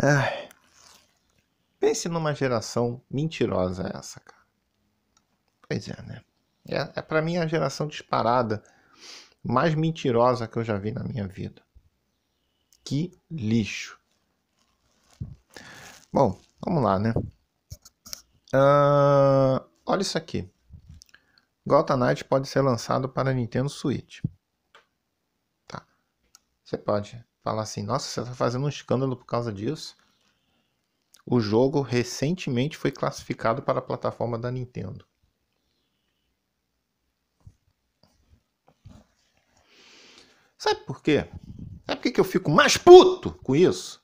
Ai. Pense numa geração mentirosa essa, cara. Pois é, né? É, é para mim a geração disparada mais mentirosa que eu já vi na minha vida. Que lixo. Bom, vamos lá, né? Uh, olha isso aqui. Gotham Knight pode ser lançado para Nintendo Switch. Tá. Você pode falar assim: nossa, você está fazendo um escândalo por causa disso. O jogo recentemente foi classificado para a plataforma da Nintendo. Sabe por quê? Sabe por que eu fico mais puto com isso?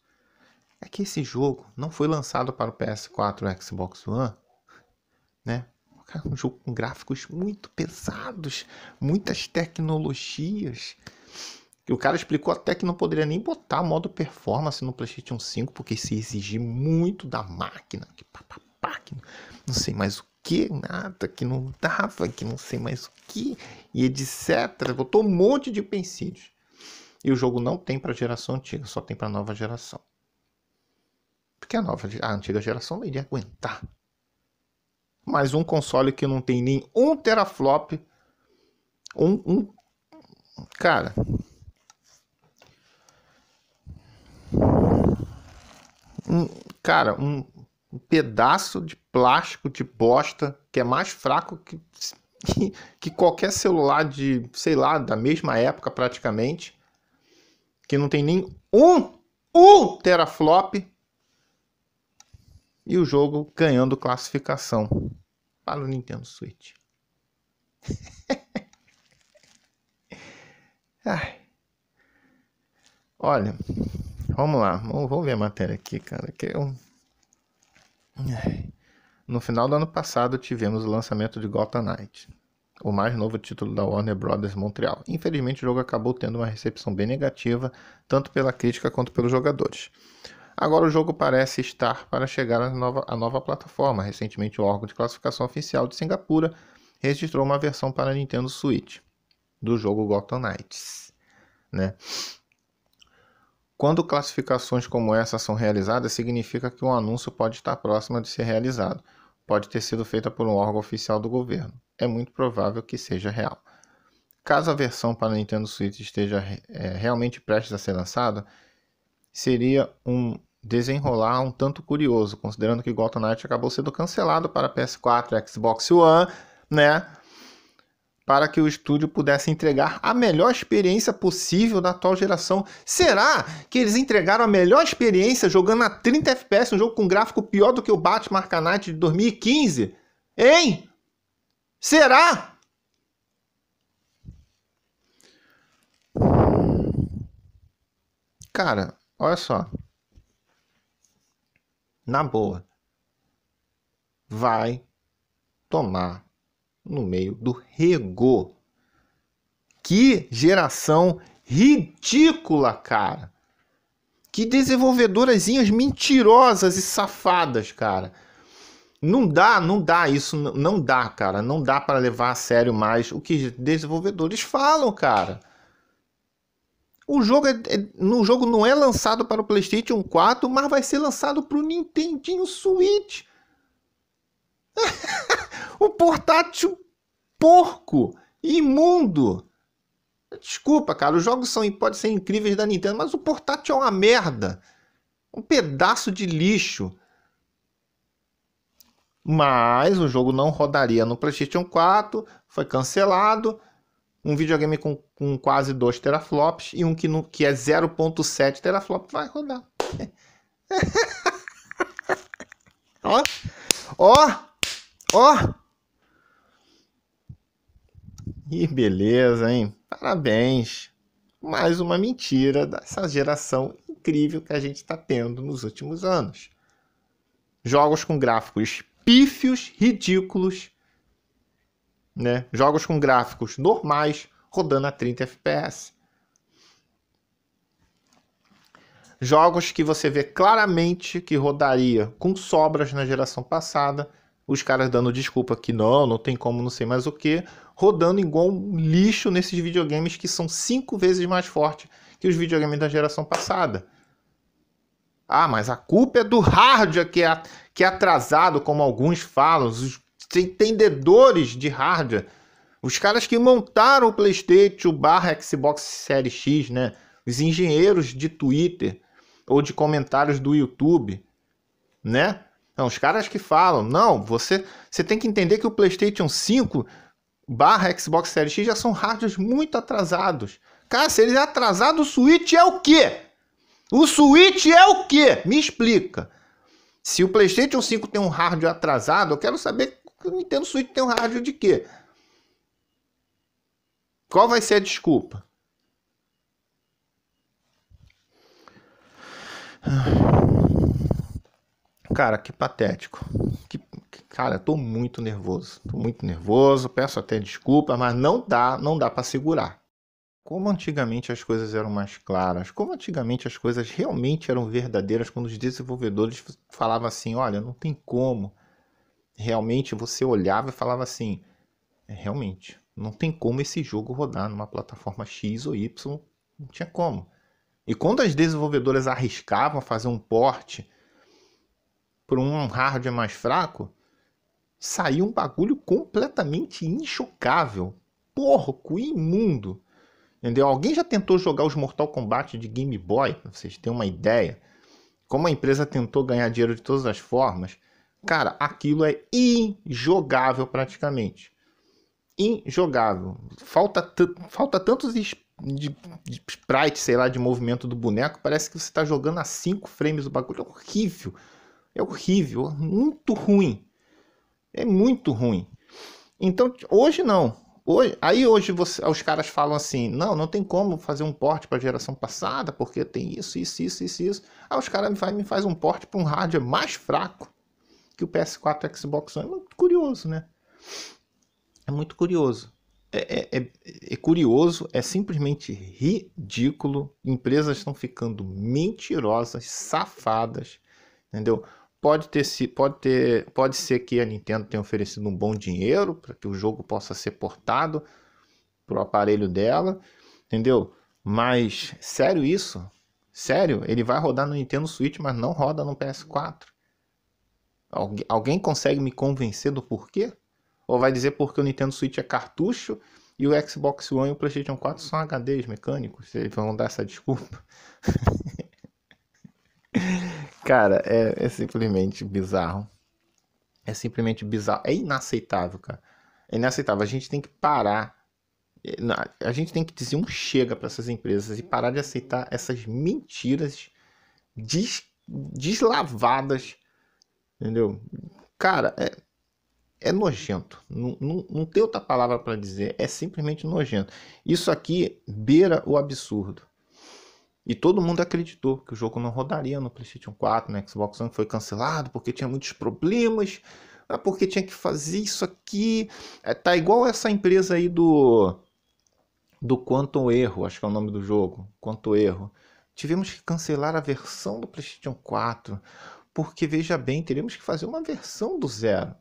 É que esse jogo não foi lançado para o PS4 e Xbox One, né? É um jogo com gráficos muito pesados, muitas tecnologias. Que o cara explicou até que não poderia nem botar modo performance no PlayStation 5, porque se exigir muito da máquina, que pá, pá, pá, que não sei mais o que, nada, que não dava, que não sei mais o que, e etc. Botou um monte de empecilhos. E o jogo não tem para geração antiga, só tem para nova geração. Porque a nova, a antiga geração não iria aguentar. Mas um console que não tem nem um teraflop, um, um cara, um, cara, um, um pedaço de plástico de bosta que é mais fraco que, que, que qualquer celular de, sei lá, da mesma época praticamente, que não tem nem um, um teraflop e o jogo ganhando classificação para o Nintendo Switch. Ai. Olha, Vamos lá, vamos ver a matéria aqui, cara. Que eu... No final do ano passado tivemos o lançamento de Gotham Knight, o mais novo título da Warner Brothers Montreal. Infelizmente o jogo acabou tendo uma recepção bem negativa, tanto pela crítica quanto pelos jogadores. Agora o jogo parece estar para chegar à nova, à nova plataforma. Recentemente o órgão de classificação oficial de Singapura registrou uma versão para a Nintendo Switch do jogo Gotham Knights, né? Quando classificações como essa são realizadas, significa que um anúncio pode estar próximo de ser realizado, pode ter sido feita por um órgão oficial do governo. É muito provável que seja real. Caso a versão para Nintendo Switch esteja é, realmente prestes a ser lançada, seria um desenrolar um tanto curioso, considerando que Gotham Knight acabou sendo cancelado para PS4 e Xbox One, né? para que o estúdio pudesse entregar a melhor experiência possível da atual geração. Será que eles entregaram a melhor experiência jogando a 30 FPS um jogo com gráfico pior do que o Batman Arkham de 2015? Hein? Será? Cara, olha só. Na boa. Vai tomar no meio do rego. Que geração ridícula, cara! Que desenvolvedorazinhas mentirosas e safadas, cara. Não dá, não dá isso, não dá, cara. Não dá para levar a sério mais o que desenvolvedores falam, cara. O jogo, é, é, no jogo não é lançado para o PlayStation 4, mas vai ser lançado para o Nintendinho Switch. o portátil porco, imundo. Desculpa, cara, os jogos são, podem ser incríveis da Nintendo, mas o portátil é uma merda. Um pedaço de lixo. Mas o jogo não rodaria no PlayStation 4, foi cancelado. Um videogame com, com quase 2 teraflops e um que, no, que é 0.7 teraflops vai rodar. Ó, ó, Ó! E beleza, hein? Parabéns! Mais uma mentira dessa geração incrível que a gente está tendo nos últimos anos. Jogos com gráficos pífios, ridículos, né? Jogos com gráficos normais rodando a 30 FPS. Jogos que você vê claramente que rodaria com sobras na geração passada os caras dando desculpa que não, não tem como, não sei mais o que, rodando igual um lixo nesses videogames que são cinco vezes mais fortes que os videogames da geração passada. Ah, mas a culpa é do hardware que é, que é atrasado, como alguns falam, os entendedores de hardware, os caras que montaram o PlayStation barra Xbox Series X, né? Os engenheiros de Twitter ou de comentários do YouTube, né? Não, os caras que falam, não, você, você tem que entender que o PlayStation 5 barra Xbox Series X já são rádios muito atrasados. Cara, se ele é atrasado, o Switch é o quê? O Switch é o quê? Me explica. Se o PlayStation 5 tem um rádio atrasado, eu quero saber que o Nintendo Switch tem um rádio de quê? Qual vai ser a desculpa? Ah. Cara, que patético. Que, cara, tô muito nervoso. Tô muito nervoso, peço até desculpa, mas não dá, não dá para segurar. Como antigamente as coisas eram mais claras, como antigamente as coisas realmente eram verdadeiras quando os desenvolvedores falavam assim, olha, não tem como. Realmente você olhava e falava assim, é, realmente, não tem como esse jogo rodar numa plataforma X ou Y, não tinha como. E quando as desenvolvedoras arriscavam a fazer um porte por um hardware mais fraco, saiu um bagulho completamente inchocável, porco, imundo. Entendeu? Alguém já tentou jogar os Mortal Kombat de Game Boy? Pra vocês terem uma ideia. Como a empresa tentou ganhar dinheiro de todas as formas, cara, aquilo é injogável praticamente. Injogável. Falta, falta tantos de, de sei lá, de movimento do boneco, parece que você está jogando a 5 frames o bagulho. É horrível. É horrível, é muito ruim. É muito ruim. Então, hoje não. Hoje, aí hoje você, os caras falam assim: não, não tem como fazer um porte para a geração passada, porque tem isso, isso, isso, isso, isso. Aí os caras me, me fazem um porte para um hardware mais fraco que o PS4 e o Xbox One. É muito curioso, né? É muito curioso. É, é, é, é curioso, é simplesmente ridículo. Empresas estão ficando mentirosas, safadas, entendeu? Pode ter, pode ter, pode ser que a Nintendo tenha oferecido um bom dinheiro para que o jogo possa ser portado para o aparelho dela, entendeu? Mas sério isso? Sério? Ele vai rodar no Nintendo Switch, mas não roda no PS4? Algu alguém consegue me convencer do porquê? Ou vai dizer porque o Nintendo Switch é cartucho e o Xbox One e o PlayStation 4 são HDs mecânicos? Eles vão dar essa desculpa? Cara, é, é simplesmente bizarro. É simplesmente bizarro. É inaceitável, cara. É inaceitável. A gente tem que parar. É, a gente tem que dizer um chega para essas empresas e parar de aceitar essas mentiras des, deslavadas. Entendeu? Cara, é, é nojento. Não, não, não tem outra palavra para dizer. É simplesmente nojento. Isso aqui beira o absurdo. E todo mundo acreditou que o jogo não rodaria no PlayStation 4, no Xbox One, foi cancelado porque tinha muitos problemas, ah, porque tinha que fazer isso aqui. É, tá igual essa empresa aí do do Quantum Erro, acho que é o nome do jogo, Quantum Erro. Tivemos que cancelar a versão do PlayStation 4, porque veja bem, teremos que fazer uma versão do zero.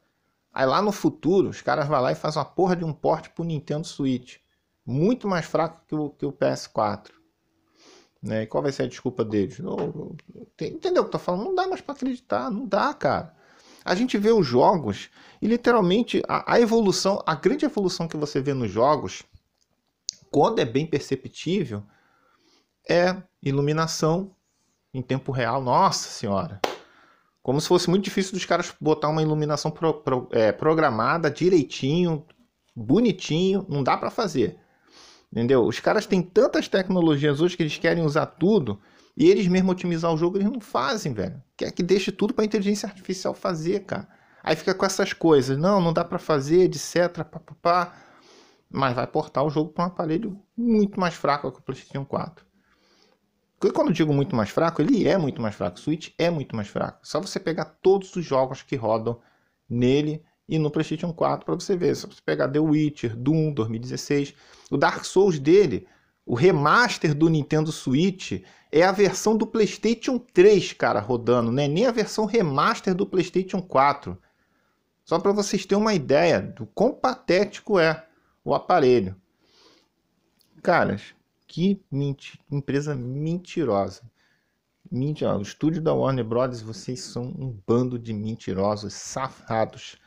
Aí lá no futuro, os caras vão lá e fazem uma porra de um porte pro Nintendo Switch, muito mais fraco que o, que o PS4. Né? E qual vai ser a desculpa deles? Não, entendeu o que eu tô falando? Não dá mais para acreditar, não dá, cara. A gente vê os jogos e literalmente a, a evolução, a grande evolução que você vê nos jogos, quando é bem perceptível, é iluminação em tempo real. Nossa senhora! Como se fosse muito difícil dos caras botar uma iluminação pro, pro, é, programada direitinho, bonitinho, não dá para fazer. Entendeu? Os caras têm tantas tecnologias hoje que eles querem usar tudo e eles mesmo otimizar o jogo, eles não fazem, velho. Quer que deixe tudo para inteligência artificial fazer, cara. Aí fica com essas coisas, não, não dá para fazer, etc, papapá. Mas vai portar o jogo para um aparelho muito mais fraco que o PlayStation 4. E quando eu digo muito mais fraco, ele é muito mais fraco. O Switch é muito mais fraco. Só você pegar todos os jogos que rodam nele e no PlayStation 4 para você ver, se você pegar The Witcher, Doom 2016, o Dark Souls dele, o remaster do Nintendo Switch é a versão do PlayStation 3, cara, rodando, né? Nem a versão remaster do PlayStation 4. Só para vocês terem uma ideia do quão patético é o aparelho. Caras, que menti empresa mentirosa. Mentira, o estúdio da Warner Brothers, vocês são um bando de mentirosos safados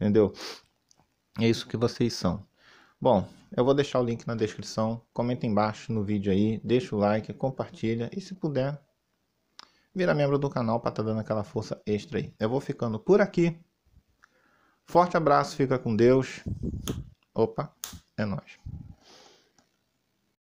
entendeu? É isso que vocês são. Bom, eu vou deixar o link na descrição, comenta embaixo no vídeo aí, deixa o like, compartilha e se puder, vira membro do canal para estar tá dando aquela força extra aí. Eu vou ficando por aqui. Forte abraço, fica com Deus. Opa, é nóis.